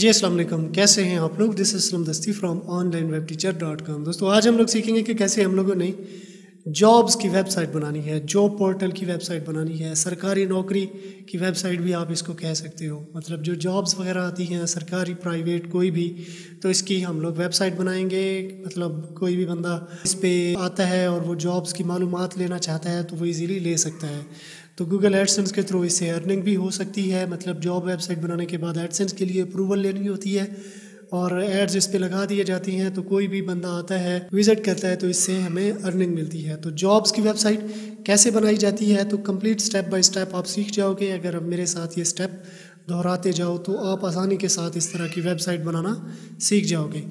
जी असलम कैसे हैं आप लोग this Islam Dasti from online web teacher dot com दोस्तों आज हम लोग सीखेंगे कि कैसे हम लोगों ने जॉब्स की वेबसाइट बनानी है जॉब पोर्टल की वेबसाइट बनानी है सरकारी नौकरी की वेबसाइट भी आप इसको कह सकते हो मतलब जो जॉब्स वगैरह आती हैं सरकारी प्राइवेट कोई भी तो इसकी हम लोग वेबसाइट बनाएंगे मतलब कोई भी बंदा इस पर आता है और वो जॉब्स की मालूम लेना चाहता है तो वो ईज़िली ले सकता है तो गूगल एडसेंस के थ्रू इससे अर्निंग भी हो सकती है मतलब जॉब वेबसाइट बनाने के बाद एडसेंस के लिए अप्रूवल लेनी होती है और एड्स इस पर लगा दिए जाती हैं तो कोई भी बंदा आता है विजिट करता है तो इससे हमें अर्निंग मिलती है तो जॉब्स की वेबसाइट कैसे बनाई जाती है तो कंप्लीट स्टेप बाय स्टेप आप सीख जाओगे अगर अब मेरे साथ ये स्टेप दोहराते जाओ तो आप आसानी के साथ इस तरह की वेबसाइट बनाना सीख जाओगे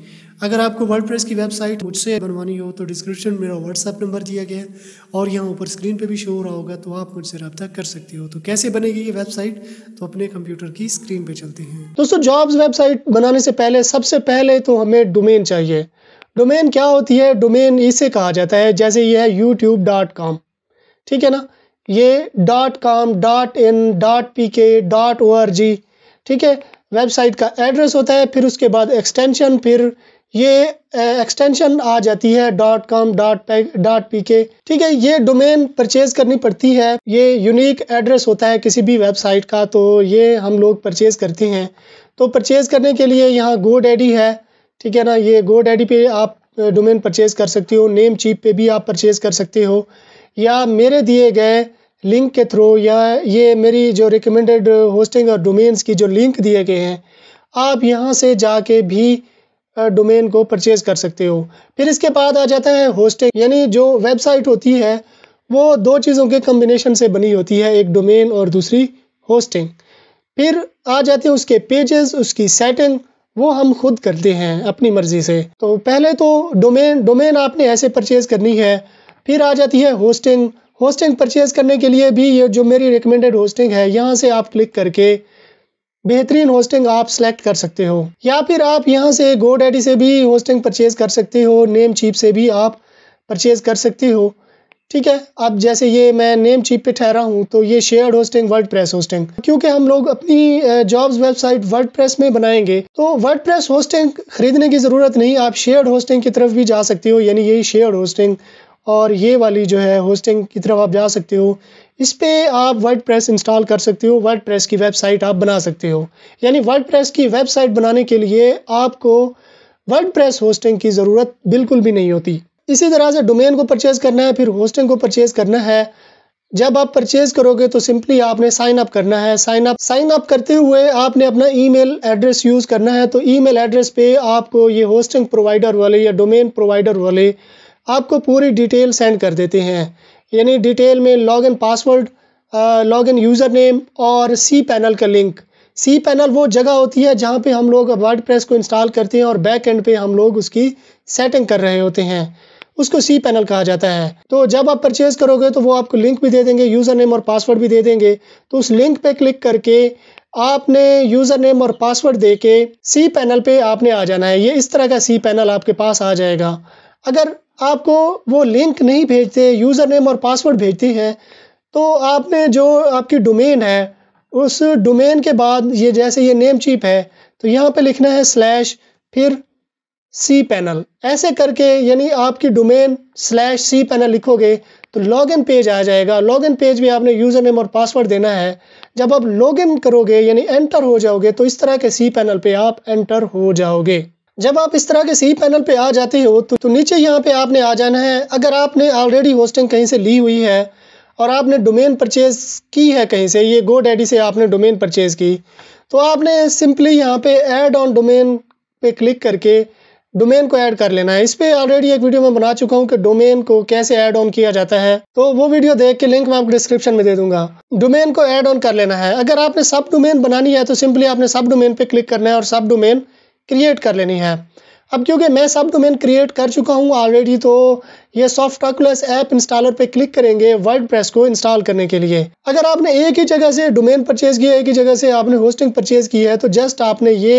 अगर आपको प्रेस की वेबसाइट मुझसे बनवानी हो तो डिस्क्रिप्शन में मेरा व्हाट्सअप नंबर दिया गया है और यहाँ ऊपर स्क्रीन पे भी शो हो रहा होगा तो आप मुझसे रब्ता कर सकते हो तो कैसे बनेगी ये वेबसाइट तो अपने कंप्यूटर की स्क्रीन पे चलते हैं दोस्तों जॉब्स वेबसाइट बनाने से पहले सबसे पहले तो हमें डोमेन चाहिए डोमेन क्या होती है डोमेन इसे कहा जाता है जैसे ये है यूट्यूब ठीक है ना ये dot com dot in dot P K dot O R G ठीक है वेबसाइट का एड्रेस होता है फिर उसके बाद एक्सटेंशन फिर ये एक्सटेंशन आ जाती है dot com dot dot P K ठीक है ये डोमेन परचेज करनी पड़ती है ये यूनिक एड्रेस होता है किसी भी वेबसाइट का तो ये हम लोग परचेज करते हैं तो परचेज करने के लिए यहाँ गो डैडी है ठीक है ना ये गो डैडी पे आप डोमेन परचेज कर सकते हो नेम चीप पे भी आप परचेज कर सकते हो या मेरे दिए गए लिंक के थ्रू या ये मेरी जो रिकमेंडेड होस्टिंग और डोमेन्स की जो लिंक दिए गए हैं आप यहाँ से जाके भी डोमेन को परचेज़ कर सकते हो फिर इसके बाद आ जाता है होस्टिंग यानी जो वेबसाइट होती है वो दो चीज़ों के कम्बिनेशन से बनी होती है एक डोमेन और दूसरी होस्टिंग फिर आ जाते हैं उसके पेजेस उसकी सेटिंग वो हम खुद करते हैं अपनी मर्ज़ी से तो पहले तो डोमेन डोमेन आपने ऐसे परचेज़ करनी है फिर आ जाती है होस्टिंग होस्टिंग परचेज़ करने के लिए भी ये जो मेरी रिकमेंडेड होस्टिंग है यहाँ से आप क्लिक करके बेहतरीन होस्टिंग आप सेलेक्ट कर सकते हो या फिर आप यहाँ से गो डैडी से भी होस्टिंग परचेज़ कर सकते हो नेम चीप से भी आप परचेज़ कर सकते हो ठीक है अब जैसे ये मैं नेम चीप पे ठहरा हूँ तो ये shared hosting WordPress hosting क्योंकि हम लोग अपनी जॉब्स वेबसाइट वर्ल्ड प्रेस में बनाएंगे तो वर्ल्ड प्रेस होस्टिंग खरीदने की ज़रूरत नहीं आप शेयर्ड होस्टिंग की तरफ भी जा सकते हो यानी यही शेयर्ड होस्टिंग और ये वाली जो है होस्टिंग की तरफ आप जा सकते हो इस पर आप वर्ड प्रेस इंस्टॉल कर सकते हो वर्ड प्रेस की वेबसाइट आप बना सकते हो यानी वर्ड प्रेस की वेबसाइट बनाने के लिए आपको वर्ड प्रेस होस्टिंग की ज़रूरत बिल्कुल भी नहीं होती इसी तरह से डोमेन को परचेज़ करना है फिर होस्टिंग को परचेज़ करना है जब आप परचेज़ करोगे तो सिंपली आपने साइन अप करना है साइन अप साइन अप करते हुए आपने अपना ईमेल एड्रेस यूज़ करना है तो ईमेल एड्रेस पे आपको ये होस्टिंग प्रोवाइडर वाले या डोमेन प्रोवाइडर वाले आपको पूरी डिटेल सेंड कर देते हैं यानी डिटेल में log in password log in user name और सी पैनल का लिंक सी पैनल वो जगह होती है जहाँ पे हम लोग वर्ड प्रेस को इंस्टॉल करते हैं और बैक एंड पे हम लोग उसकी सेटिंग कर रहे होते हैं उसको सी पैनल कहा जाता है तो जब आप परचेज़ करोगे तो वो आपको लिंक भी दे देंगे यूज़र नेम और पासवर्ड भी दे देंगे तो उस लिंक पे क्लिक करके आपने यूज़र नेम और पासवर्ड दे के सी पैनल पर आपने आ जाना है ये इस तरह का सी पैनल आपके पास आ जाएगा अगर आपको वो लिंक नहीं भेजते यूज़र नेम और पासवर्ड भेजती हैं तो आपने जो आपकी डोमेन है उस डोमेन के बाद ये जैसे ये नेम चीप है तो यहाँ पे लिखना है स्लैश फिर सी पैनल ऐसे करके यानी आपकी डोमेन स्लैश सी पैनल लिखोगे तो लॉगिन पेज आ जाएगा लॉगिन पेज भी आपने यूज़र नेम और पासवर्ड देना है जब आप लॉगिन करोगे यानी एंटर हो जाओगे तो इस तरह के सी पैनल पे आप एंटर हो जाओगे जब आप इस तरह के सी पैनल पे आ जाते हो तो, तो नीचे यहाँ पे आपने आ जाना है अगर आपने ऑलरेडी होस्टिंग कहीं से ली हुई है और आपने डोमेन परचेज़ की है कहीं से ये गो डैडी से आपने डोमेन परचेज़ की तो आपने सिंपली यहाँ पे ऐड ऑन डोमेन पे क्लिक करके डोमेन को ऐड कर लेना है इस पर ऑलरेडी एक वीडियो मैं बना चुका हूँ कि डोमेन को कैसे ऐड ऑन किया जाता है तो वो वीडियो देख के लिंक मैं आपको डिस्क्रिप्शन में दे दूंगा डोमेन को ऐड ऑन कर लेना है अगर आपने सब डोमेन बनानी है तो सिंपली आपने सब डोमेन पे क्लिक करना है और सब डोमेन क्रिएट कर लेनी है अब क्योंकि मैं सब डोमेन क्रिएट कर चुका हूँ ऑलरेडी तो ये सॉफ्ट ऑकुलस ऐप इंस्टॉलर पे क्लिक करेंगे वर्ड प्रेस को इंस्टॉल करने के लिए अगर आपने एक ही जगह से डोमेन परचेज किया एक ही जगह से आपने होस्टिंग परचेज की है तो जस्ट आपने ये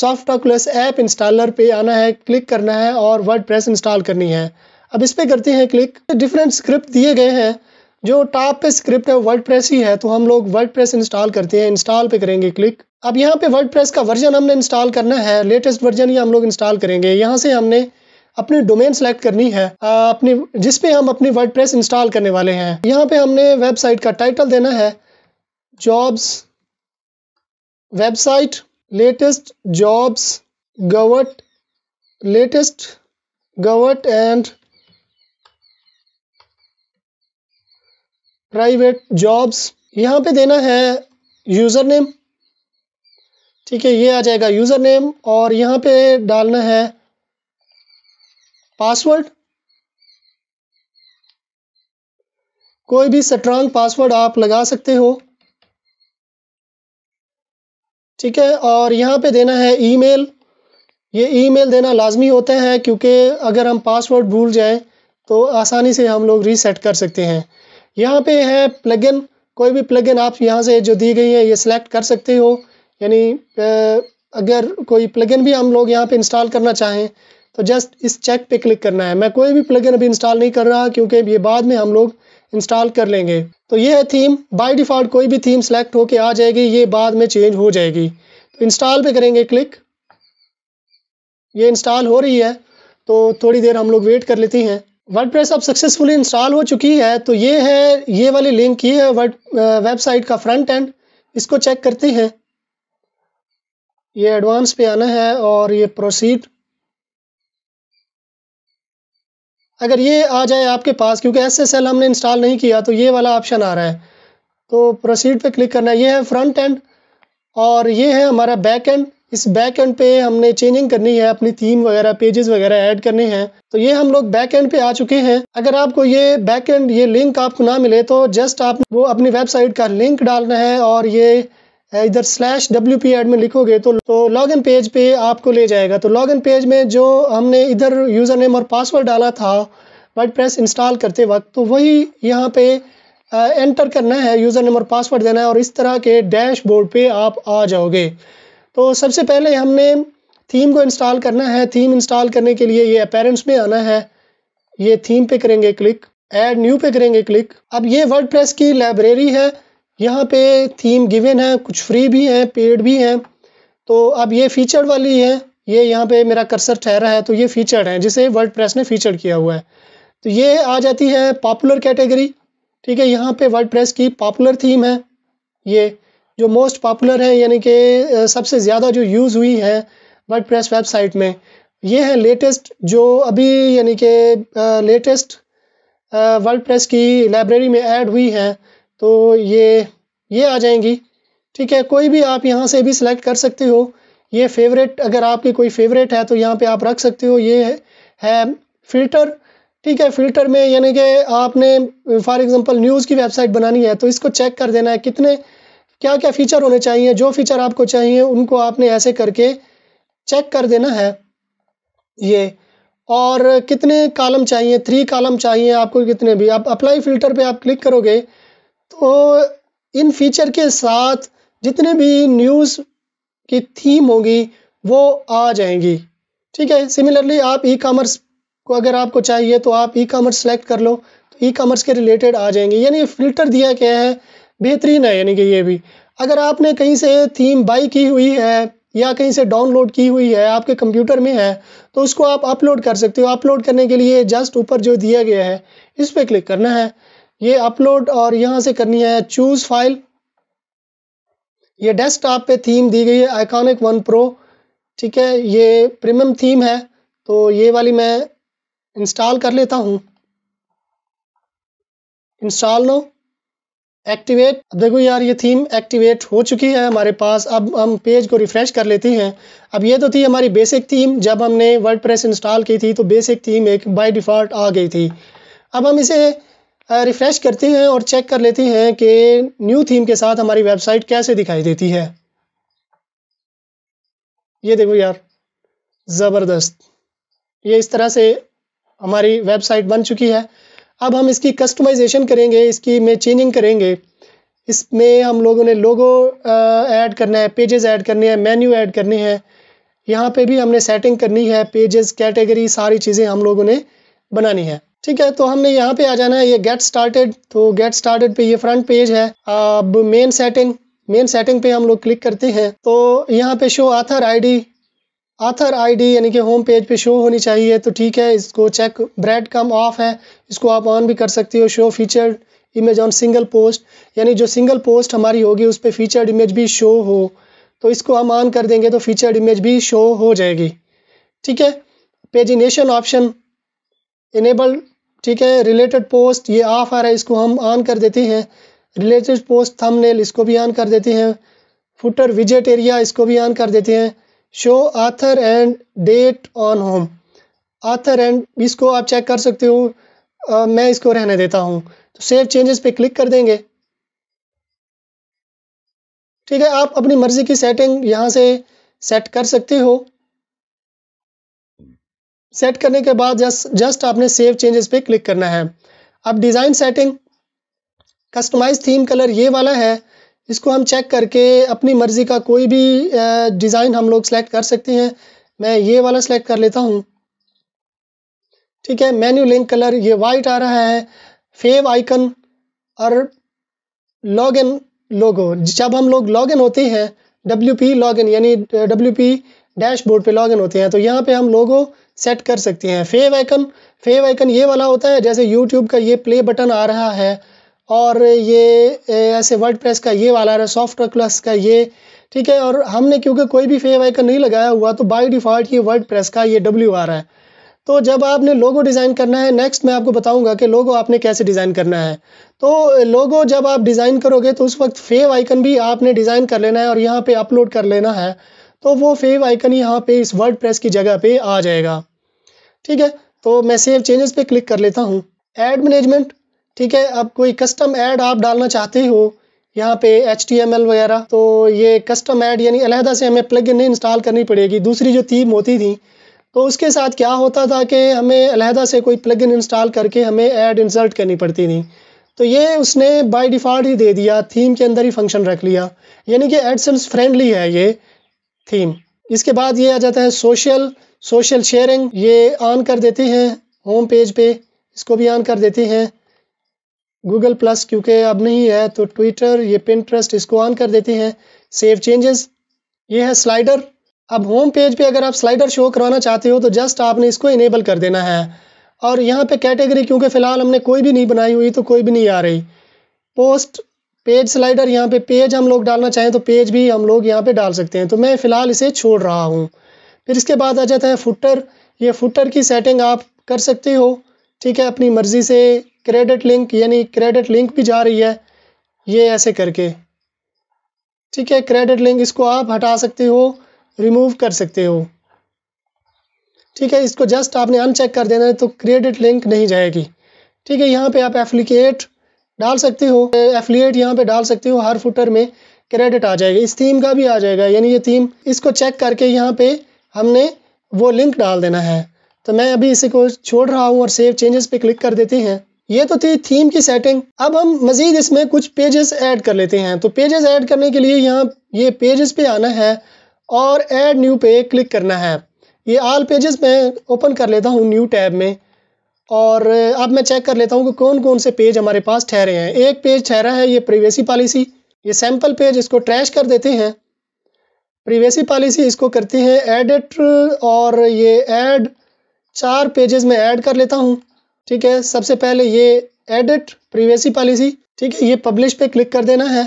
सॉफ्ट ऑकुलस ऐप इंस्टॉलर पे आना है क्लिक करना है और वर्ड प्रेस इंस्टॉल करनी है अब इस पर करते हैं क्लिक डिफरेंट स्क्रिप्ट दिए गए हैं जो टॉप पे स्क्रिप्ट है वर्ड ही है तो हम लोग वर्ड इंस्टॉल करते हैं इंस्टॉल पे करेंगे क्लिक अब यहाँ पे वर्ड का वर्जन हमने इंस्टॉल करना है लेटेस्ट वर्जन ही हम लोग इंस्टॉल करेंगे यहाँ से हमने अपनी डोमेन सेलेक्ट करनी है अपनी जिसपे हम अपनी वर्ड इंस्टॉल करने वाले हैं यहाँ पे हमने वेबसाइट का टाइटल देना है jobs website latest jobs govt latest govt and private jobs यहाँ पे देना है यूज़र नेम ठीक है ये आ जाएगा यूज़र नेम और यहाँ पे डालना है पासवर्ड कोई भी स्ट्रांग पासवर्ड आप लगा सकते हो ठीक है और यहाँ पे देना है ईमेल ये ईमेल देना लाजमी होता है क्योंकि अगर हम पासवर्ड भूल जाएं तो आसानी से हम लोग रीसेट कर सकते हैं यहाँ पे है प्लगइन कोई भी प्लगइन आप यहाँ से जो दी गई है ये सिलेक्ट कर सकते हो यानी अगर कोई प्लगइन भी हम लोग यहाँ पे इंस्टॉल करना चाहें तो जस्ट इस चेक पे क्लिक करना है मैं कोई भी प्लगइन अभी इंस्टॉल नहीं कर रहा क्योंकि ये बाद में हम लोग इंस्टॉल कर लेंगे तो ये है थीम बाय डिफ़ॉल्ट कोई भी थीम सेलेक्ट होके आ जाएगी ये बाद में चेंज हो जाएगी तो इंस्टॉल पे करेंगे क्लिक ये इंस्टॉल हो रही है तो थोड़ी देर हम लोग वेट कर लेती हैं वर्डप्रेस अब सक्सेसफुली इंस्टॉल हो चुकी है तो ये है ये वाली लिंक ये है वर्ड वेबसाइट का फ्रंट एंड इसको चेक करते हैं ये एडवांस पे आना है और ये प्रोसीड अगर ये आ जाए आपके पास क्योंकि एस एस एल हमने इंस्टॉल नहीं किया तो ये वाला ऑप्शन आ रहा है तो प्रोसीड पे क्लिक करना है ये है फ्रंट एंड और ये है हमारा बैक एंड इस बैक एंड पे हमने चेंजिंग करनी है अपनी थीम वगैरह पेजेस वगैरह ऐड करने हैं तो ये हम लोग बैक एंड पे आ चुके हैं अगर आपको ये बैक एंड ये लिंक आपको ना मिले तो जस्ट आप वो अपनी वेबसाइट का लिंक डालना है और ये इधर स्लैश डब्ल्यू पी एड में लिखोगे तो तो इन पेज पे आपको ले जाएगा तो लॉग इन पेज में जो हमने इधर यूज़र नेम और पासवर्ड डाला था वर्ड प्रेस इंस्टॉल करते वक्त तो वही यहाँ पे एंटर करना है यूज़र नेम और पासवर्ड देना है और इस तरह के डैशबोर्ड पे आप आ जाओगे तो सबसे पहले हमने थीम को इंस्टॉल करना है थीम इंस्टॉल करने के लिए ये अपेरेंट्स में आना है ये थीम पे करेंगे क्लिक ऐड न्यू पे करेंगे क्लिक अब ये वर्डप्रेस की लाइब्रेरी है यहाँ पे थीम गिवन है कुछ फ्री भी हैं पेड भी हैं तो अब ये फ़ीचर वाली है ये यहाँ पे मेरा कर्सर ठहरा है तो ये फ़ीचर है जिसे वर्डप्रेस ने फीचर किया हुआ है तो ये आ जाती है पॉपुलर कैटेगरी ठीक है यहाँ पे वर्डप्रेस की पॉपुलर थीम है ये जो मोस्ट पॉपुलर हैं यानी कि सबसे ज़्यादा जो यूज़ हुई हैं वर्ड वेबसाइट में ये है लेटेस्ट जो अभी यानी कि लेटेस्ट वर्ल्ड प्रेस की लाइब्रेरी में ऐड हुई हैं तो ये ये आ जाएंगी ठीक है कोई भी आप यहाँ से भी सिलेक्ट कर सकते हो ये फेवरेट अगर आपकी कोई फेवरेट है तो यहाँ पे आप रख सकते हो ये है, है फिल्टर ठीक है फिल्टर में यानी कि आपने फॉर एग्जांपल न्यूज़ की वेबसाइट बनानी है तो इसको चेक कर देना है कितने क्या क्या फ़ीचर होने चाहिए जो फीचर आपको चाहिए उनको आपने ऐसे करके चेक कर देना है ये और कितने कालम चाहिए थ्री कालम चाहिए आपको कितने भी आप अप्लाई फ़िल्टर पे आप क्लिक करोगे तो इन फीचर के साथ जितने भी न्यूज़ की थीम होगी वो आ जाएंगी ठीक है सिमिलरली आप ई कॉमर्स को अगर आपको चाहिए तो आप ई कॉमर्स सेलेक्ट कर लो तो ई कॉमर्स के रिलेटेड आ जाएंगे यानी फ़िल्टर दिया गया है बेहतरीन है यानी कि ये भी अगर आपने कहीं से थीम बाई की हुई है या कहीं से डाउनलोड की हुई है आपके कंप्यूटर में है तो उसको आप अपलोड कर सकते हो अपलोड करने के लिए जस्ट ऊपर जो दिया गया है इस पर क्लिक करना है ये अपलोड और यहाँ से करनी है चूज़ फाइल ये डेस्कटॉप पे थीम दी गई है आइकॉनिक वन प्रो ठीक है ये प्रीमियम थीम है तो ये वाली मैं इंस्टॉल कर लेता हूँ इंस्टॉल नो एक्टिवेट देखो यार ये थीम एक्टिवेट हो चुकी है हमारे पास अब हम पेज को रिफ़्रेश कर लेते हैं अब ये तो थी हमारी बेसिक थीम जब हमने वर्ड प्रेस इंस्टॉल की थी तो बेसिक थीम एक बाय डिफ़ॉल्ट आ गई थी अब हम इसे रिफ़्रेश करते हैं और चेक कर लेते हैं कि न्यू थीम के साथ हमारी वेबसाइट कैसे दिखाई देती है ये देखो यार ज़बरदस्त ये इस तरह से हमारी वेबसाइट बन चुकी है अब हम इसकी कस्टमाइजेशन करेंगे इसकी में चेंजिंग करेंगे इसमें हम लोगों ने लोगो ऐड करना है पेजेस ऐड करने हैं मेन्यू ऐड करने हैं यहाँ पे भी हमने सेटिंग करनी है पेजेस कैटेगरी सारी चीज़ें हम लोगों ने बनानी है ठीक है तो हमने यहाँ पे आ जाना है ये गेट स्टार्टेड तो गेट स्टार्टेड पे ये फ्रंट पेज है अब मेन सेटिंग मेन सेटिंग पे हम लोग क्लिक करते हैं तो यहाँ पे show author ID author ID यानी कि होम पेज पे शो होनी चाहिए तो ठीक है इसको चेक ब्रेड कम ऑफ है इसको आप ऑन भी कर सकते हो show featured image on single post यानी जो सिंगल पोस्ट हमारी होगी उस पर फीचर्ड इमेज भी शो हो तो इसको हम ऑन कर देंगे तो फीचर्ड इमेज भी शो हो जाएगी ठीक है पेजिनेशन ऑप्शन इनेबल ठीक है रिलेटेड पोस्ट ये ऑफ आ रहा है इसको हम ऑन कर देते हैं रिलेटेड पोस्ट थंबनेल इसको भी ऑन कर देते हैं फुटर विजेट एरिया इसको भी ऑन कर देते हैं show author and date on home author and इसको आप चेक कर सकते हो मैं इसको रहने देता हूँ तो सेव चेंजेस पे क्लिक कर देंगे ठीक है आप अपनी मर्ज़ी की सेटिंग यहाँ से सेट कर सकते हो सेट करने के बाद जस, जस्ट आपने सेव चेंजेस पे क्लिक करना है अब design setting customize theme colour ये वाला है इसको हम चेक करके अपनी मर्ज़ी का कोई भी डिज़ाइन हम लोग सेलेक्ट कर सकते हैं मैं ये वाला सेलेक्ट कर लेता हूँ ठीक है मेन्यू लिंक कलर ये वाइट आ रहा है फेव आइकन और लॉग इन लोगो जब हम लोग लॉग इन होते हैं डब्ल्यू पी लॉग इन यानी डब्ल्यू पी डैशबोर्ड पर लॉग इन होते हैं तो यहाँ पे हम लोगो सेट कर सकते हैं फेव आइकन फेव आइकन ये वाला होता है जैसे यूट्यूब का ये प्ले बटन आ रहा है और ये ऐसे वर्ड का ये वाला है सॉफ्ट क्लस का ये ठीक है और हमने क्योंकि कोई भी फेव आइकन नहीं लगाया हुआ तो बाई डिफ़ॉल्ट ये वर्ड का ये डब्ल्यू आ रहा है तो जब आपने लोगो डिज़ाइन करना है नेक्स्ट मैं आपको बताऊंगा कि लोगो आपने कैसे डिज़ाइन करना है तो लोगो जब आप डिज़ाइन करोगे तो उस वक्त फेव आइकन भी आपने डिज़ाइन कर लेना है और यहाँ पे अपलोड कर लेना है तो वो फेव आइकन यहाँ पे इस वर्ड प्रेस की जगह पे आ जाएगा ठीक है तो मैं सेव चेंजेस पे क्लिक कर लेता हूँ एड मैनेजमेंट ठीक है अब कोई कस्टम ऐड आप डालना चाहते हो यहाँ पे एच वगैरह तो ये कस्टम ऐड यानी अलहदा से हमें प्लग नहीं इंस्टॉल करनी पड़ेगी दूसरी जो थीम होती थी तो उसके साथ क्या होता था कि हमें अलहदा से कोई प्लग इन इंस्टॉल करके हमें ऐड इंसर्ट करनी पड़ती थी तो ये उसने बाय डिफ़ॉल्ट ही दे दिया थीम के अंदर ही फंक्शन रख लिया यानी कि एडसेंस फ्रेंडली है ये थीम इसके बाद ये आ जाता है सोशल सोशल शेयरिंग ये ऑन कर देते हैं होम पेज पे इसको भी ऑन कर देते हैं गूगल प्लस क्योंकि अब नहीं है तो ट्विटर ये पिंट्रस्ट इसको ऑन कर देते हैं सेव चेंजेस ये है स्लाइडर अब होम पेज पे अगर आप स्लाइडर शो करवाना चाहते हो तो जस्ट आपने इसको इनेबल कर देना है और यहाँ पे कैटेगरी क्योंकि फ़िलहाल हमने कोई भी नहीं बनाई हुई तो कोई भी नहीं आ रही पोस्ट पेज स्लाइडर यहाँ पे पेज हम लोग डालना चाहें तो पेज भी हम लोग यहाँ पे डाल सकते हैं तो मैं फ़िलहाल इसे छोड़ रहा हूँ फिर इसके बाद आ जाता है फुटर ये फुटर की सेटिंग आप कर सकते हो ठीक है अपनी मर्ज़ी से क्रेडिट लिंक यानी क्रेडिट लिंक भी जा रही है ये ऐसे करके ठीक है क्रेडिट लिंक इसको आप हटा सकते हो रिमूव कर सकते हो ठीक है इसको जस्ट आपने अनचेक कर देना है तो क्रेडिट लिंक नहीं जाएगी ठीक है यहाँ पे आप एफिलिकेट डाल सकते हो एफिलिएट यहाँ पे डाल सकते हो हर फुटर में क्रेडिट आ जाएगा इस थीम का भी आ जाएगा यानी ये थीम इसको चेक करके यहाँ पे हमने वो लिंक डाल देना है तो मैं अभी इसी को छोड़ रहा हूँ और सेव चेंजेस पे क्लिक कर देते हैं ये तो थी थीम की सेटिंग अब हम मज़ीद इसमें कुछ पेजेस ऐड कर लेते हैं तो पेजेस ऐड करने के लिए यहाँ ये पेजेस पे आना है और ऐड न्यू पे क्लिक करना है ये आल पेजेस मैं ओपन कर लेता हूँ न्यू टैब में और अब मैं चेक कर लेता हूँ कि कौन कौन से पेज हमारे पास ठहरे हैं एक पेज ठहरा है ये प्रिवेसी पॉलिसी ये सैम्पल पेज इसको ट्रैश कर देते हैं प्रिवेसी पॉलिसी इसको करते हैं एडिट और ये एड चार पेजेस में ऐड कर लेता हूँ ठीक है सबसे पहले ये एडिट प्रीवेसी पॉलिसी ठीक है ये पब्लिश पे क्लिक कर देना है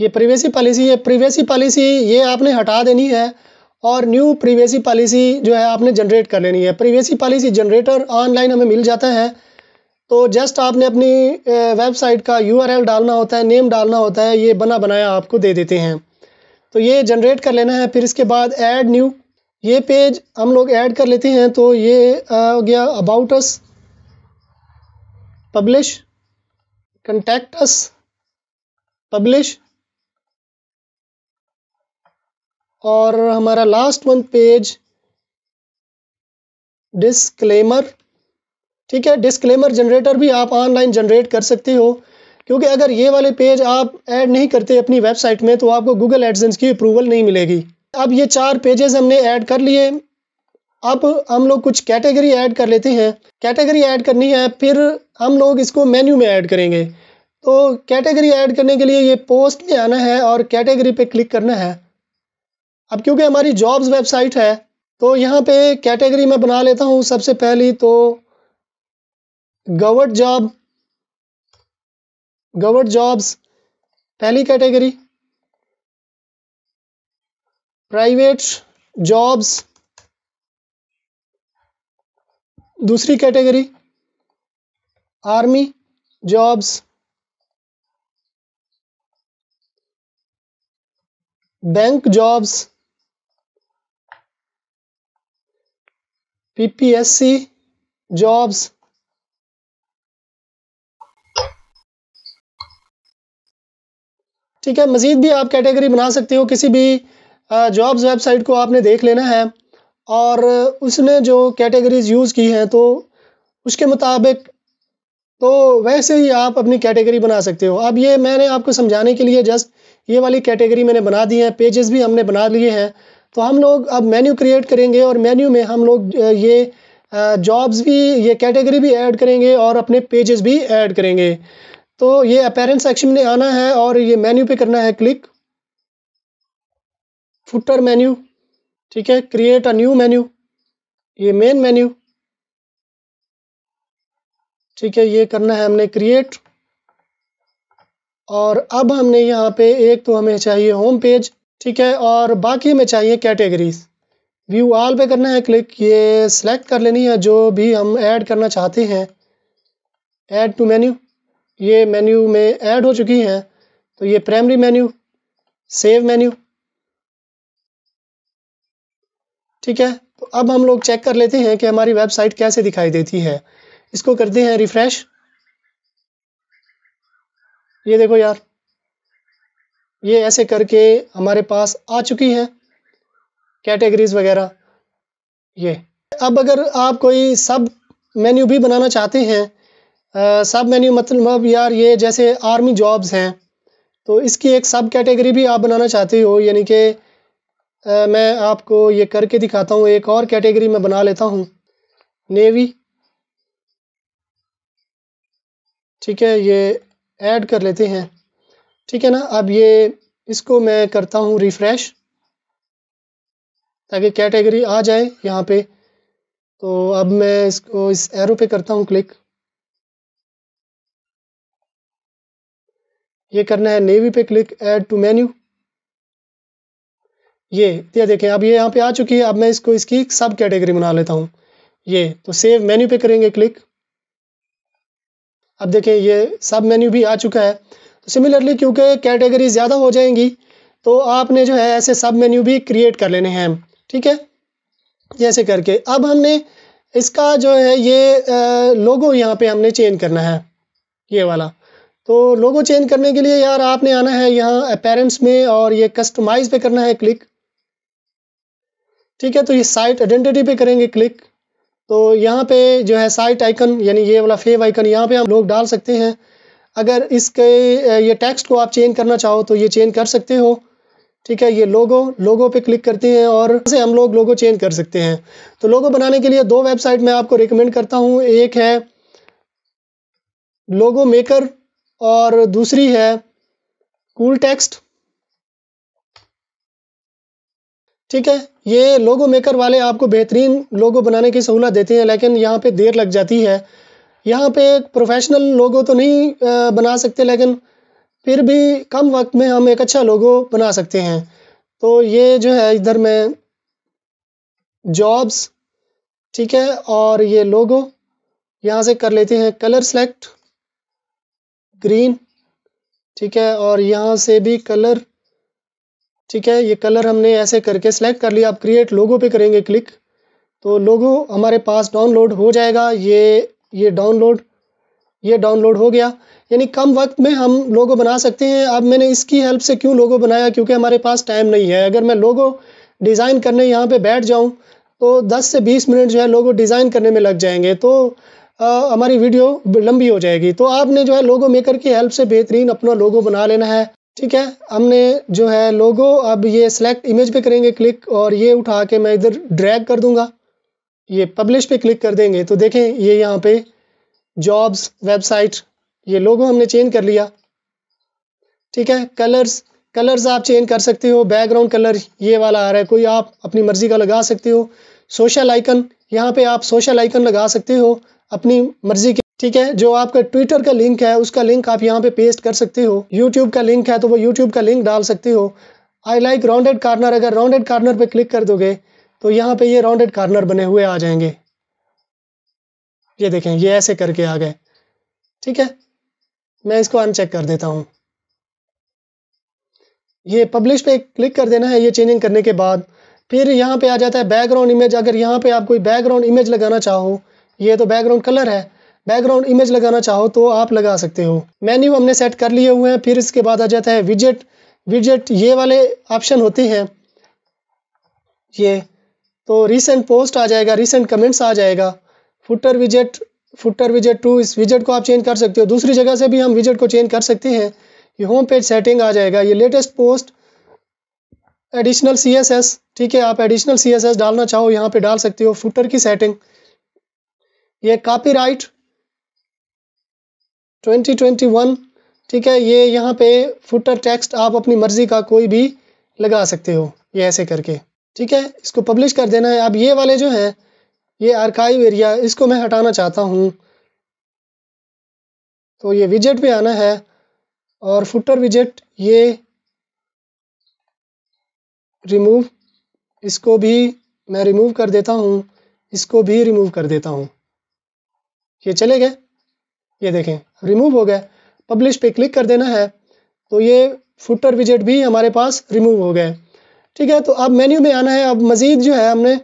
ये प्रीवेसी पॉलिसी है प्रीवेसी पॉलिसी ये आपने हटा देनी है और न्यू प्रीवेसी पॉलिसी जो है आपने जनरेट कर लेनी है प्रीवेसी पॉलिसी जनरेटर ऑनलाइन हमें मिल जाता है तो जस्ट आपने अपनी वेबसाइट का यूआरएल डालना होता है नेम डालना होता है ये बना बनाया आपको दे देते हैं तो ये जनरेट कर लेना है फिर इसके बाद एड न्यू ये पेज हम लोग ऐड कर लेते हैं तो ये हो गया about us publish contact us publish और हमारा लास्ट वन पेज डिस्क्लेमर ठीक है डिस्क्लेमर जनरेटर भी आप ऑनलाइन जनरेट कर सकते हो क्योंकि अगर ये वाले पेज आप ऐड नहीं करते अपनी वेबसाइट में तो आपको गूगल एडसेंस की अप्रूवल नहीं मिलेगी अब ये चार पेजेस हमने ऐड कर लिए अब हम लोग कुछ कैटेगरी ऐड कर लेते हैं कैटेगरी ऐड करनी है फिर हम लोग इसको मेन्यू में ऐड करेंगे तो कैटेगरी ऐड करने के लिए ये पोस्ट में आना है और कैटेगरी पे क्लिक करना है अब क्योंकि हमारी जॉब्स वेबसाइट है तो यहाँ पे कैटेगरी मैं बना लेता हूँ सबसे पहली तो गवर्ट जॉब गवर्ट जॉब्स पहली कैटेगरी प्राइवेट जॉब्स दूसरी category army jobs bank jobs PPSC jobs ठीक है मज़ीद भी आप कैटेगरी बना सकते हो किसी भी जॉब्स वेबसाइट को आपने देख लेना है और उसने जो कैटेगरीज यूज़ की हैं तो उसके मुताबिक तो वैसे ही आप अपनी कैटेगरी बना सकते हो अब ये मैंने आपको समझाने के लिए जस्ट ये वाली कैटेगरी मैंने बना दी है पेजेस भी हमने बना लिए हैं तो हम लोग अब मेन्यू क्रिएट करेंगे और मेन्यू में हम लोग ये जॉब्स भी ये कैटेगरी भी ऐड करेंगे और अपने पेजेस भी ऐड करेंगे तो ये अपेरेंट सेक्शन में आना है और ये मेन्यू पे करना है क्लिक फुटर मेन्यू ठीक है क्रिएट अ न्यू मेन्यू ये मेन मेन्यू ठीक है ये करना है हमने क्रिएट और अब हमने यहाँ पे एक तो हमें चाहिए होम पेज ठीक है और बाकी हमें चाहिए कैटेगरीज व्यू ऑल पे करना है क्लिक ये सिलेक्ट कर लेनी है जो भी हम ऐड करना चाहते हैं ऐड टू मेन्यू ये मेन्यू में ऐड हो चुकी हैं तो ये प्राइमरी मेन्यू सेव मेन्यू ठीक है तो अब हम लोग चेक कर लेते हैं कि हमारी वेबसाइट कैसे दिखाई देती है इसको करते हैं रिफ्रेश ये देखो यार ये ऐसे करके हमारे पास आ चुकी है कैटेगरीज वगैरह ये अब अगर आप कोई सब मेन्यू भी बनाना चाहते हैं आ, सब मेन्यू मतलब यार ये जैसे आर्मी जॉब्स हैं तो इसकी एक सब कैटेगरी भी आप बनाना चाहते हो यानी कि आ, मैं आपको ये करके दिखाता हूँ एक और कैटेगरी में बना लेता हूँ नेवी ठीक है ये ऐड कर लेते हैं ठीक है ना अब ये इसको मैं करता हूँ रिफ़्रेश ताकि कैटेगरी आ जाए यहाँ पे तो अब मैं इसको इस एरो पे करता हूँ क्लिक ये करना है नेवी पे क्लिक ऐड टू मेन्यू ये ये देखें अब ये यहाँ पे आ चुकी है अब मैं इसको इसकी सब कैटेगरी बना लेता हूँ ये तो सेव मेन्यू पे करेंगे क्लिक अब देखें ये सब मेन्यू भी आ चुका है तो सिमिलरली क्योंकि कैटेगरी ज़्यादा हो जाएंगी तो आपने जो है ऐसे सब मेन्यू भी क्रिएट कर लेने हैं ठीक है जैसे करके अब हमने इसका जो है ये लोगो यहाँ पे हमने चेंज करना है ये वाला तो लोगो चेंज करने के लिए यार आपने आना है यहाँ पेरेंट्स में और ये कस्टमाइज़ पे करना है क्लिक ठीक है तो ये साइट आइडेंटिटी पे करेंगे क्लिक तो यहाँ पे जो है साइट आइकन यानी ये वाला फेव आइकन यहाँ पे हम लोग डाल सकते हैं अगर इसके ये टेक्स्ट को आप चेंज करना चाहो तो ये चेंज कर सकते हो ठीक है ये लोगो लोगो पे क्लिक करते हैं और से हम लोग लोगो चेंज कर सकते हैं तो लोगो बनाने के लिए दो वेबसाइट मैं आपको रिकमेंड करता हूँ एक है लोगो मेकर और दूसरी है कूल टेक्स्ट ठीक है ये लोगो मेकर वाले आपको बेहतरीन लोगो बनाने की सहूलत देते हैं लेकिन यहाँ पे देर लग जाती है यहाँ पे प्रोफेशनल लोगो तो नहीं बना सकते लेकिन फिर भी कम वक्त में हम एक अच्छा लोगो बना सकते हैं तो ये जो है इधर में जॉब्स ठीक है और ये लोगो यहाँ से कर लेते हैं कलर सेलेक्ट ग्रीन ठीक है और यहाँ से भी कलर ठीक है ये कलर हमने ऐसे करके सेलेक्ट कर लिया आप क्रिएट लोगो पे करेंगे क्लिक तो लोगो हमारे पास डाउनलोड हो जाएगा ये ये डाउनलोड ये डाउनलोड हो गया यानी कम वक्त में हम लोगो बना सकते हैं अब मैंने इसकी हेल्प से क्यों लोगो बनाया क्योंकि हमारे पास टाइम नहीं है अगर मैं लोगो डिज़ाइन करने यहाँ पर बैठ जाऊँ तो दस से बीस मिनट जो है लोगो डिज़ाइन करने में लग जाएंगे तो हमारी वीडियो लंबी हो जाएगी तो आपने जो है लोगो मेकर की हेल्प से बेहतरीन अपना लोगो बना लेना है ठीक है हमने जो है लोगो अब ये सेलेक्ट इमेज पे करेंगे क्लिक और ये उठा के मैं इधर ड्रैग कर दूंगा ये पब्लिश पे क्लिक कर देंगे तो देखें ये यहाँ पे जॉब्स वेबसाइट ये लोगो हमने चेंज कर लिया ठीक है कलर्स कलर्स आप चेंज कर सकते हो बैकग्राउंड कलर ये वाला आ रहा है कोई आप अपनी मर्ज़ी का लगा सकते हो सोशल आइकन यहाँ पे आप सोशल आइकन लगा सकते हो अपनी मर्जी के ठीक है जो आपका ट्विटर का लिंक है उसका लिंक आप यहाँ पे पेस्ट कर सकते हो यूट्यूब का लिंक है तो वो यूट्यूब का लिंक डाल सकते हो आई लाइक राउंडेड कार्नर अगर राउंडेड कार्नर पे क्लिक कर दोगे तो यहाँ पे ये राउंडेड कार्नर बने हुए आ जाएंगे ये देखें ये ऐसे करके आ गए ठीक है मैं इसको अनचेक कर देता हूँ ये पब्लिश पे क्लिक कर देना है ये चेंजिंग करने के बाद फिर यहाँ पे आ जाता है बैकग्राउंड इमेज अगर यहाँ पे आप कोई बैकग्राउंड इमेज लगाना चाहो ये तो बैकग्राउंड कलर है बैकग्राउंड इमेज लगाना चाहो तो आप लगा सकते हो मेन्यू हमने सेट कर लिए हुए हैं फिर इसके बाद आ जाता है विजेट विजेट ये वाले ऑप्शन होते हैं ये तो रिसेंट पोस्ट आ जाएगा रिसेंट कमेंट्स आ जाएगा फुटर विजेट फुटर विजेट टू इस विजेट को आप चेंज कर सकते हो दूसरी जगह से भी हम विजेट को चेंज कर सकते हैं ये होम पेज सेटिंग आ जाएगा ये latest post additional C S S ठीक है आप एडिशनल सी एस एस डालना चाहो यहाँ पे डाल सकते हो फुटर की सेटिंग ये कॉपीराइट 2021 ठीक है ये यहाँ पे फुटर टेक्स्ट आप अपनी मर्जी का कोई भी लगा सकते हो ये ऐसे करके ठीक है इसको पब्लिश कर देना है अब ये वाले जो हैं ये आर्काइव एरिया इसको मैं हटाना चाहता हूँ तो ये विजेट पे आना है और फुटर विजेट ये रिमूव इसको भी मैं रिमूव कर देता हूँ इसको भी रिमूव कर देता हूँ ये चले गए ये देखें रिमूव हो गए पब्लिश पे क्लिक कर देना है तो ये फुटर विजेट भी हमारे पास रिमूव हो गए ठीक है तो अब मेन्यू में आना है अब मज़ीद जो है हमने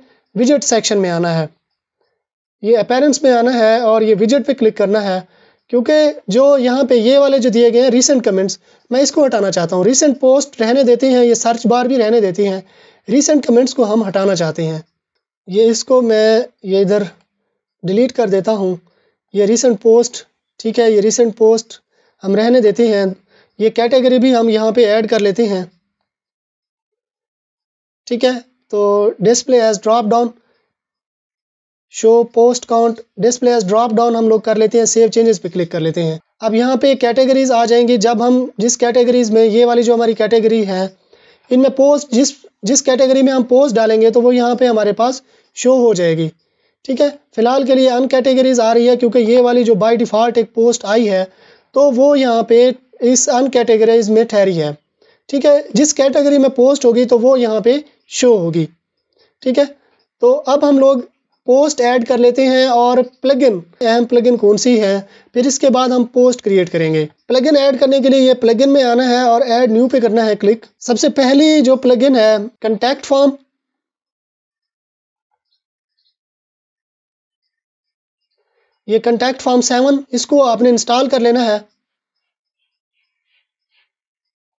विजेट सेक्शन में आना है ये अपेरेंस में आना है और ये विजेट पे क्लिक करना है क्योंकि जो यहाँ पे ये वाले जो दिए गए हैं रीसेंट कमेंट्स मैं इसको हटाना चाहता हूँ रीसेंट पोस्ट रहने देती हैं ये सर्च बार भी रहने देती हैं रीसेंट कमेंट्स को हम हटाना चाहते हैं ये इसको मैं ये इधर डिलीट कर देता हूँ ये रिसेंट पोस्ट ठीक है ये रिसेंट पोस्ट हम रहने देते हैं ये कैटेगरी भी हम यहाँ पे ऐड कर लेते हैं ठीक है तो display as drop down show post count display as drop down हम लोग कर लेते हैं सेव चेंजेस पे क्लिक कर लेते हैं अब यहाँ पे कैटेगरीज आ जाएंगी जब हम जिस कैटेगरीज में ये वाली जो हमारी कैटेगरी है इनमें पोस्ट जिस जिस कैटेगरी में हम पोस्ट डालेंगे तो वो यहाँ पे हमारे पास शो हो जाएगी ठीक है फिलहाल के लिए अन कैटेगरीज आ रही है क्योंकि ये वाली जो बाई डिफ़ॉल्ट एक पोस्ट आई है तो वो यहाँ पे इस अन कैटेगरीज में ठहरी है ठीक है जिस कैटेगरी में पोस्ट होगी तो वो यहाँ पे शो होगी ठीक है तो अब हम लोग पोस्ट ऐड कर लेते हैं और प्लगइन अहम प्लगइन कौन सी है फिर इसके बाद हम पोस्ट क्रिएट करेंगे प्लगइन ऐड करने के लिए ये प्लगइन में आना है और ऐड न्यू पे करना है क्लिक सबसे पहली जो प्लगइन है कंटैक्ट फॉर्म ये कंटैक्ट फॉर्म सेवन इसको आपने इंस्टॉल कर लेना है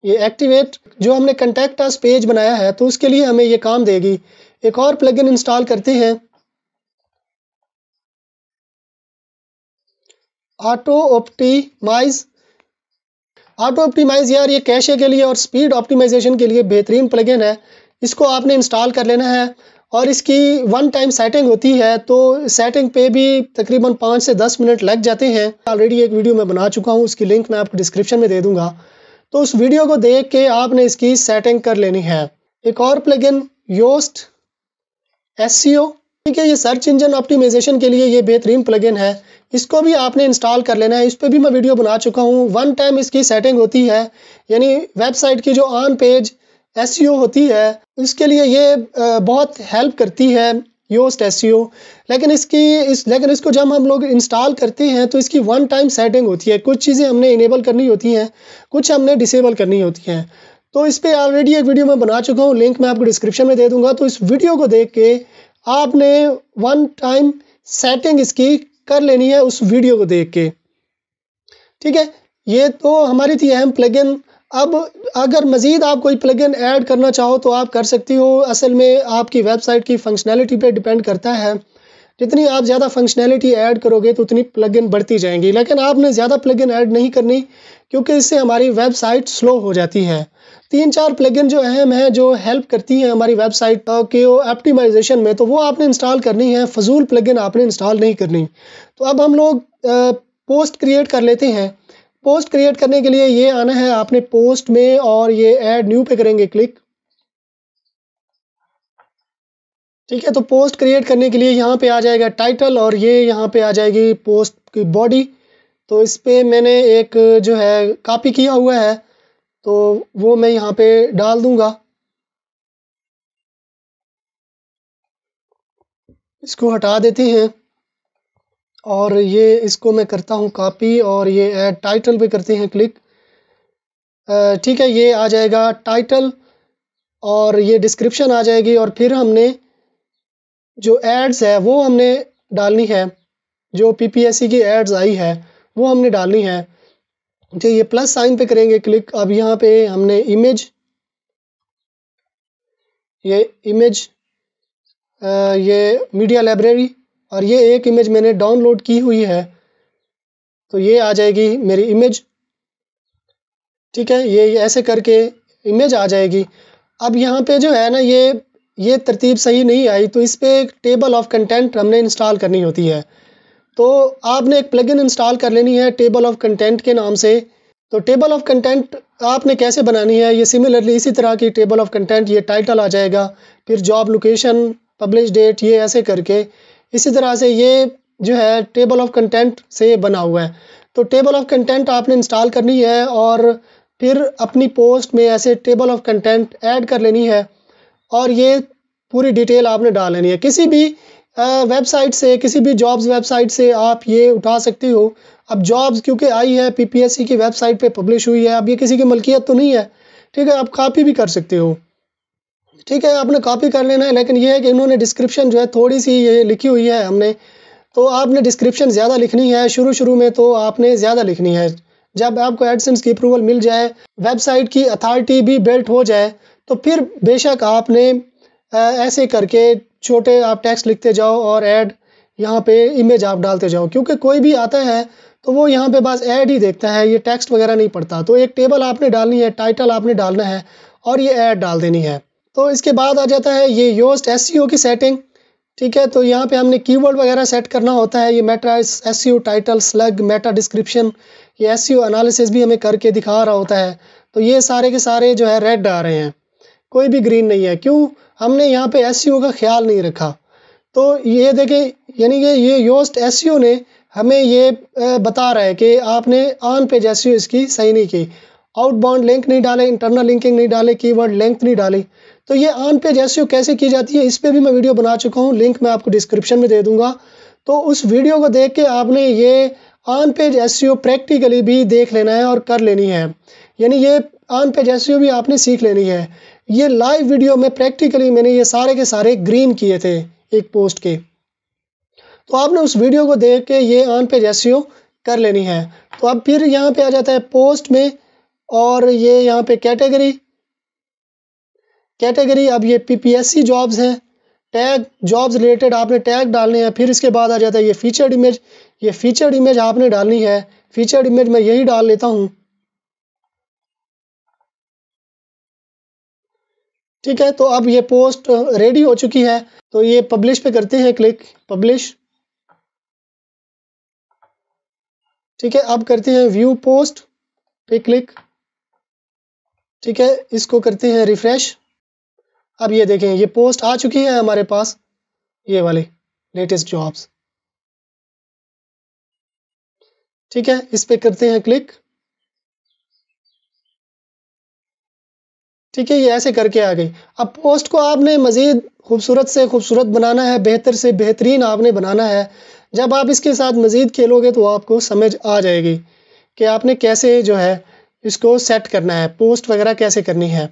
ये एक्टिवेट जो हमने कंटैक्ट अस पेज बनाया है तो उसके लिए हमें ये काम देगी एक और प्लगइन इंस्टॉल करते हैं ऑटो ऑप्टीमाइज ऑटो ऑप्टीमाइज यार ये कैशे के लिए और स्पीड ऑप्टिमाइजेशन के लिए बेहतरीन प्लगइन है इसको आपने इंस्टॉल कर लेना है और इसकी वन टाइम सेटिंग होती है तो सेटिंग पे भी तकरीबन पाँच से दस मिनट लग जाते हैं ऑलरेडी एक वीडियो मैं बना चुका हूँ उसकी लिंक मैं आपको डिस्क्रिप्शन में दे दूँगा तो उस वीडियो को देख के आपने इसकी सेटिंग कर लेनी है एक और इन योस्ट एस ठीक है ये सर्च इंजन ऑप्टिमाइजेशन के लिए ये बेहतरीन प्लगइन है इसको भी आपने इंस्टॉल कर लेना है इस पर भी मैं वीडियो बना चुका हूँ वन टाइम इसकी सेटिंग होती है यानी वेबसाइट की जो ऑन पेज एस e होती है इसके लिए ये बहुत हेल्प करती है योस्ट एस e लेकिन इसकी इस लेकिन इसको जब हम लोग इंस्टॉल करते हैं तो इसकी वन टाइम सेटिंग होती है कुछ चीज़ें हमने इनेबल करनी होती हैं कुछ हमने डिसेबल करनी होती हैं तो इस पर ऑलरेडी एक वीडियो मैं बना चुका हूँ लिंक मैं आपको डिस्क्रिप्शन में दे दूँगा तो इस वीडियो को देख के आपने वन टाइम सेटिंग इसकी कर लेनी है उस वीडियो को देख के ठीक है ये तो हमारी थी अहम प्लगइन अब अगर मज़ीद आप कोई प्लगइन ऐड करना चाहो तो आप कर सकती हो असल में आपकी वेबसाइट की फंक्शनैलिटी पे डिपेंड करता है जितनी आप ज़्यादा फंक्शनैलिटी ऐड करोगे तो उतनी प्लगइन बढ़ती जाएंगी लेकिन आपने ज़्यादा प्लगइन ऐड नहीं करनी क्योंकि इससे हमारी वेबसाइट स्लो हो जाती है तीन चार प्लगइन जो अहम है जो हेल्प करती हैं हमारी वेबसाइट के ऑप्टिमाइजेशन में तो वो आपने इंस्टॉल करनी है फजूल प्लगइन आपने इंस्टॉल नहीं करनी तो अब हम लोग पोस्ट क्रिएट कर लेते हैं पोस्ट क्रिएट करने के लिए ये आना है आपने पोस्ट में और ये ऐड न्यू पे करेंगे क्लिक ठीक है तो पोस्ट क्रिएट करने के लिए यहाँ पे आ जाएगा टाइटल और ये यहाँ पे आ जाएगी पोस्ट की बॉडी तो इस पर मैंने एक जो है कॉपी किया हुआ है तो वो मैं यहाँ पे डाल दूंगा इसको हटा देते हैं और ये इसको मैं करता हूँ कॉपी और ये ऐड टाइटल पे करते हैं क्लिक ठीक है ये आ जाएगा टाइटल और ये डिस्क्रिप्शन आ जाएगी और फिर हमने जो एड्स है वो हमने डालनी है जो पीपीएससी की एड्स आई है वो हमने डालनी है ठीक ये प्लस साइन पे करेंगे क्लिक अब यहाँ पे हमने इमेज ये इमेज ये मीडिया लाइब्रेरी और ये एक इमेज मैंने डाउनलोड की हुई है तो ये आ जाएगी मेरी इमेज ठीक है ये ऐसे करके इमेज आ जाएगी अब यहाँ पे जो है ना ये ये तरतीब सही नहीं आई तो इस पर टेबल ऑफ कंटेंट हमने इंस्टॉल करनी होती है तो आपने एक प्लगइन इंस्टॉल कर लेनी है टेबल ऑफ कंटेंट के नाम से तो टेबल ऑफ कंटेंट आपने कैसे बनानी है ये सिमिलरली इसी तरह की टेबल ऑफ कंटेंट ये टाइटल आ जाएगा फिर जॉब लोकेशन पब्लिश डेट ये ऐसे करके इसी तरह से ये जो है टेबल ऑफ़ कंटेंट से बना हुआ है तो टेबल ऑफ़ कंटेंट आपने इंस्टॉल करनी है और फिर अपनी पोस्ट में ऐसे टेबल ऑफ़ कंटेंट ऐड कर लेनी है और ये पूरी डिटेल आपने डाल लेनी है किसी भी वेबसाइट से किसी भी जॉब्स वेबसाइट से आप ये उठा सकते हो अब जॉब्स क्योंकि आई है पीपीएससी की वेबसाइट पे पब्लिश हुई है अब ये किसी की मलकियत तो नहीं है ठीक है आप कापी भी कर सकते हो ठीक है आपने कॉपी कर लेना है लेकिन ये है कि इन्होंने डिस्क्रिप्शन जो है थोड़ी सी ये लिखी हुई है हमने तो आपने डिस्क्रिप्शन ज़्यादा लिखनी है शुरू शुरू में तो आपने ज़्यादा लिखनी है जब आपको एडसेंस की अप्रूवल मिल जाए वेबसाइट की अथॉरिटी भी बिल्ट हो जाए तो फिर बेशक आपने ऐसे करके छोटे आप टैक्स लिखते जाओ और ऐड यहाँ पे इमेज आप डालते जाओ क्योंकि कोई भी आता है तो वो यहाँ पे बस ऐड ही देखता है ये टेक्स्ट वगैरह नहीं पढ़ता तो एक टेबल आपने डालनी है टाइटल आपने डालना है और ये ऐड डाल देनी है तो इसके बाद आ जाता है ये योस्ट एस e की सेटिंग ठीक है तो यहाँ पे हमने कीवर्ड वगैरह सेट करना होता है ये meta S title slug meta description ये एस एनालिसिस e भी हमें करके दिखा रहा होता है तो ये सारे के सारे जो है रेड आ रहे हैं कोई भी ग्रीन नहीं है क्यों हमने यहाँ पे एस e का ख्याल नहीं रखा तो ये देखें यानी कि ये योस्ट एस ने हमें ये बता रहा है कि आपने ऑन पेज एस इसकी सही नहीं की आउटबाउंड लिंक नहीं डाले इंटरनल लिंकिंग नहीं डाले कीवर्ड लेंथ नहीं डाली तो ये ऑन पेज एस कैसे की जाती है इस पर भी मैं वीडियो बना चुका हूँ लिंक मैं आपको डिस्क्रिप्शन में दे दूंगा तो उस वीडियो को देख के आपने ये ऑन पेज एस प्रैक्टिकली भी देख लेना है और कर लेनी है यानी ये ऑन पेज एस भी आपने सीख लेनी है ये लाइव वीडियो में प्रैक्टिकली मैंने ये सारे के सारे ग्रीन किए थे एक पोस्ट के तो आपने उस वीडियो को देख के ये ऑन पेज एस कर लेनी है तो अब फिर यहाँ पे आ जाता है पोस्ट में और ये यहाँ पे कैटेगरी कैटेगरी अब ये पीपीएससी जॉब्स हैं टैग जॉब्स रिलेटेड आपने टैग डालने हैं फिर इसके बाद आ जाता है ये फीचर्ड इमेज ये फीचर्ड इमेज आपने डालनी है फीचर्ड इमेज मैं यही डाल लेता हूँ ठीक है तो अब ये पोस्ट रेडी हो चुकी है तो ये पब्लिश पे करते हैं क्लिक पब्लिश ठीक है अब करते हैं व्यू पोस्ट पे क्लिक ठीक है इसको करते हैं रिफ्रेश अब ये देखें ये पोस्ट आ चुकी है हमारे पास ये वाली लेटेस्ट जॉब्स ठीक है इस पर करते हैं क्लिक ठीक है ये ऐसे करके आ गई अब पोस्ट को आपने मज़ीद खूबसूरत से खूबसूरत बनाना है बेहतर से बेहतरीन आपने बनाना है जब आप इसके साथ मज़ीद खेलोगे तो आपको समझ आ जाएगी कि आपने कैसे जो है इसको सेट करना है पोस्ट वगैरह कैसे करनी है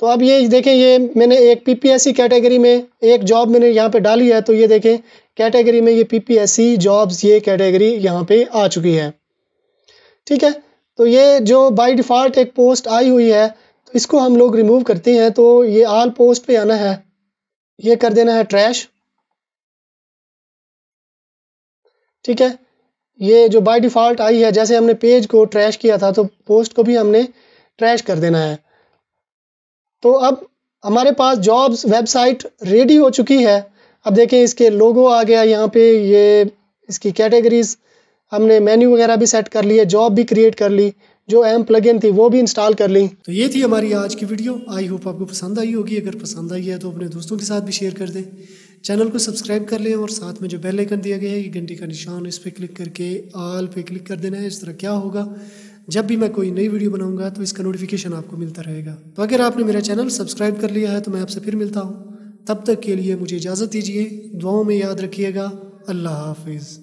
तो अब ये देखें ये मैंने एक पीपीएससी कैटेगरी में एक जॉब मैंने यहाँ पे डाली है तो ये देखें कैटेगरी में ये पीपीएससी जॉब्स ये कैटेगरी यहाँ पे आ चुकी है ठीक है तो ये जो बाय डिफ़ॉल्ट एक पोस्ट आई हुई है तो इसको हम लोग रिमूव करते हैं तो ये आल पोस्ट पे आना है ये कर देना है ट्रैश ठीक है ये जो बाय डिफ़ॉल्ट आई है जैसे हमने पेज को ट्रैश किया था तो पोस्ट को भी हमने ट्रैश कर देना है तो अब हमारे पास जॉब्स वेबसाइट रेडी हो चुकी है अब देखें इसके लोगो आ गया यहाँ पे ये इसकी कैटेगरीज हमने मेन्यू वगैरह भी सेट कर लिया जॉब भी क्रिएट कर ली जो एम प्लगइन थी वो भी इंस्टॉल कर ली तो ये थी हमारी आज की वीडियो आई होप आपको पसंद आई होगी अगर पसंद आई है तो अपने दोस्तों के साथ भी शेयर कर दें चैनल को सब्सक्राइब कर लें और साथ में जो बेल आइकन दिया गया है ये घंटी का निशान इस पर क्लिक करके आल पे क्लिक कर देना है इस तरह क्या होगा जब भी मैं कोई नई वीडियो बनाऊंगा तो इसका नोटिफिकेशन आपको मिलता रहेगा तो अगर आपने मेरा चैनल सब्सक्राइब कर लिया है तो मैं आपसे फिर मिलता हूँ तब तक के लिए मुझे इजाज़त दीजिए दुआओं में याद रखिएगा अल्लाह हाफिज़